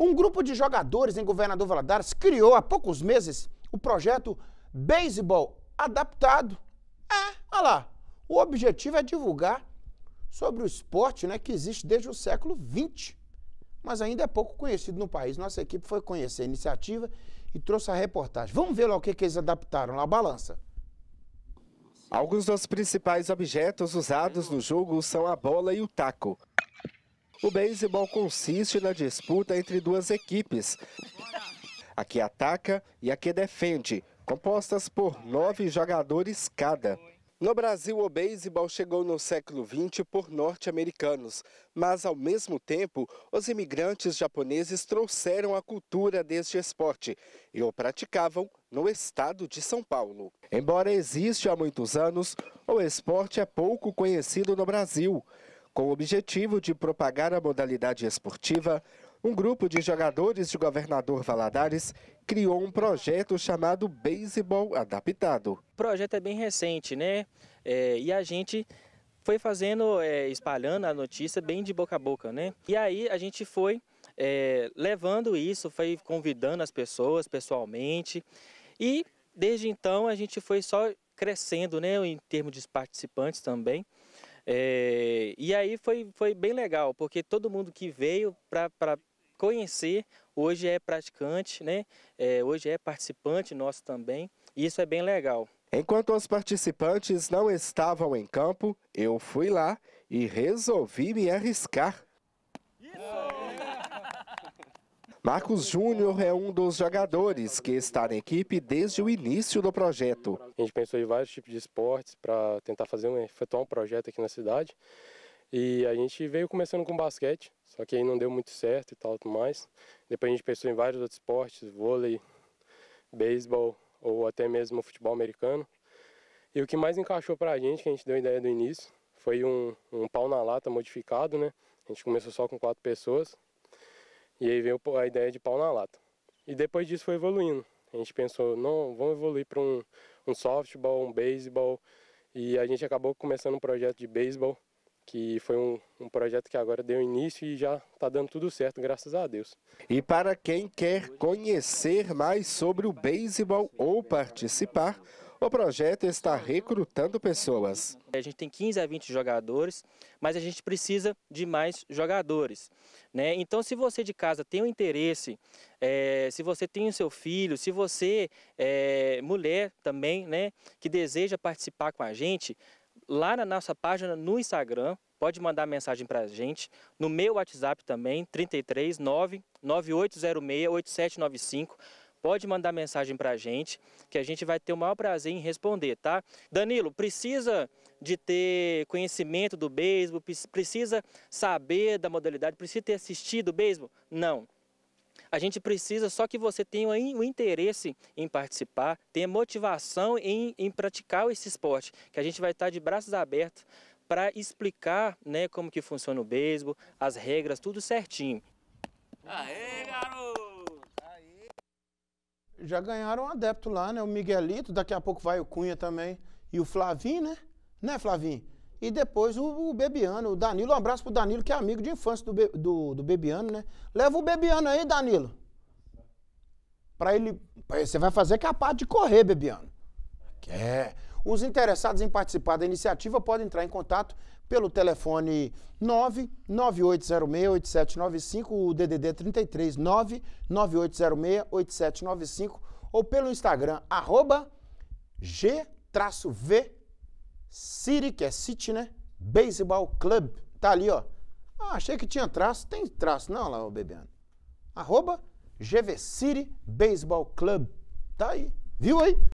Um grupo de jogadores em Governador Valadares criou há poucos meses o projeto Baseball Adaptado. É, olha lá. O objetivo é divulgar sobre o esporte né, que existe desde o século XX, mas ainda é pouco conhecido no país. Nossa equipe foi conhecer a iniciativa e trouxe a reportagem. Vamos ver lá o que, que eles adaptaram lá, balança. Alguns dos principais objetos usados no jogo são a bola e o taco. O beisebol consiste na disputa entre duas equipes. A que ataca e a que defende, compostas por nove jogadores cada. No Brasil, o beisebol chegou no século XX por norte-americanos, mas ao mesmo tempo, os imigrantes japoneses trouxeram a cultura deste esporte e o praticavam no estado de São Paulo. Embora exista há muitos anos, o esporte é pouco conhecido no Brasil. Com o objetivo de propagar a modalidade esportiva, um grupo de jogadores de Governador Valadares criou um projeto chamado Baseball Adaptado. O projeto é bem recente, né? É, e a gente foi fazendo, é, espalhando a notícia bem de boca a boca, né? E aí a gente foi é, levando isso, foi convidando as pessoas pessoalmente e desde então a gente foi só crescendo, né? Em termos de participantes também. É, e aí foi, foi bem legal, porque todo mundo que veio para conhecer hoje é praticante, né? É, hoje é participante nosso também, e isso é bem legal. Enquanto os participantes não estavam em campo, eu fui lá e resolvi me arriscar. Marcos Júnior é um dos jogadores que está na equipe desde o início do projeto. A gente pensou em vários tipos de esportes para tentar fazer um, efetuar um projeto aqui na cidade. E a gente veio começando com basquete, só que aí não deu muito certo e tal, tudo mais. Depois a gente pensou em vários outros esportes, vôlei, beisebol ou até mesmo futebol americano. E o que mais encaixou para a gente, que a gente deu ideia do início, foi um, um pau na lata modificado, né? A gente começou só com quatro pessoas, e aí veio a ideia de pau na lata. E depois disso foi evoluindo. A gente pensou, não, vamos evoluir para um, um softball, um beisebol. E a gente acabou começando um projeto de beisebol, que foi um, um projeto que agora deu início e já está dando tudo certo, graças a Deus. E para quem quer conhecer mais sobre o beisebol ou participar, o projeto está recrutando pessoas. A gente tem 15 a 20 jogadores, mas a gente precisa de mais jogadores. Né? Então, se você de casa tem um interesse, é, se você tem o seu filho, se você é mulher também, né, que deseja participar com a gente, lá na nossa página no Instagram, pode mandar mensagem para a gente. No meu WhatsApp também, 33 9806 8795 pode mandar mensagem para a gente, que a gente vai ter o maior prazer em responder, tá? Danilo, precisa de ter conhecimento do beisebol, precisa saber da modalidade, precisa ter assistido o beisebol? Não. A gente precisa só que você tenha o interesse em participar, tenha motivação em, em praticar esse esporte, que a gente vai estar de braços abertos para explicar né, como que funciona o beisebol, as regras, tudo certinho. Aê, garoto! já ganharam um adepto lá, né? O Miguelito, daqui a pouco vai o Cunha também. E o Flavinho, né? Né, Flavinho? E depois o, o, Bebiano, o Danilo. Um abraço pro Danilo, que é amigo de infância do, Be, do, do, Bebiano, né? Leva o Bebiano aí, Danilo. Pra ele. Pra você vai fazer que é a parte de correr, Bebiano. Que é. Os interessados em participar da iniciativa podem entrar em contato pelo telefone 99806-8795, o DDD 33 8795 ou pelo Instagram, arroba G-V City, que é City, né? Baseball Club. Tá ali, ó. Ah, achei que tinha traço. Tem traço não lá, o Bebiano. Arroba GV City Baseball Club. Tá aí. Viu aí?